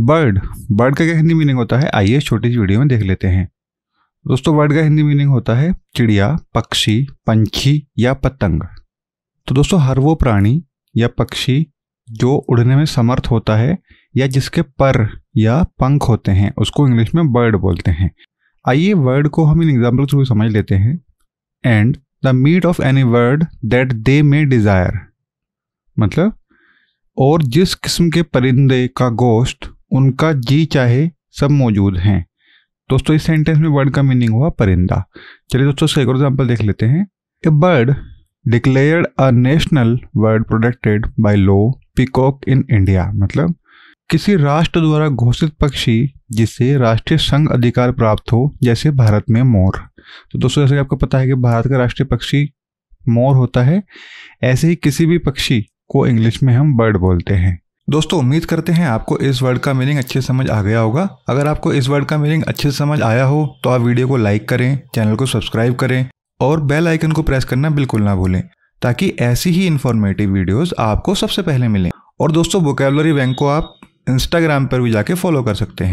bird bird का क्या Hindi meaning होता है आइए छोटी सी वीडियो में देख लेते हैं दोस्तों वर्ड का हिंदी मीनिंग होता है चिड़िया पक्षी पंखी या पतंग तो दोस्तों हर वो प्राणी या पक्षी जो उड़ने में समर्थ होता है या जिसके पर या पंख होते हैं उसको इंग्लिश में बर्ड बोलते हैं आइए वर्ड को हम इन एग्जाम्पल थ्रू समझ लेते हैं and the meet of any word that they may desire मतलब और जिस किस्म के परिंदे का गोश्त उनका जी चाहे सब मौजूद हैं दोस्तों इस सेंटेंस में वर्ड का मीनिंग हुआ परिंदा चलिए दोस्तों उसका एक एग्जाम्पल देख लेते हैं a bird declared a national word protected by law peacock in India मतलब किसी राष्ट्र द्वारा घोषित पक्षी जिसे राष्ट्रीय संघ अधिकार प्राप्त हो जैसे भारत में मोर तो दोस्तों जैसे आपको पता है कि भारत का राष्ट्रीय पक्षी मोर होता है ऐसे ही किसी भी पक्षी को इंग्लिश में हम बर्ड बोलते हैं दोस्तों उम्मीद करते हैं आपको इस वर्ड का मीनिंग अच्छे समझ आ गया होगा अगर आपको इस वर्ड का मीनिंग अच्छे समझ आया हो तो आप वीडियो को लाइक करें चैनल को सब्सक्राइब करें और बेल आइकन को प्रेस करना बिल्कुल ना भूलें ताकि ऐसी ही इन्फॉर्मेटिव वीडियोस आपको सबसे पहले मिलें और दोस्तों बोकेबलरी बैंक को आप इंस्टाग्राम पर भी जाके फॉलो कर सकते हैं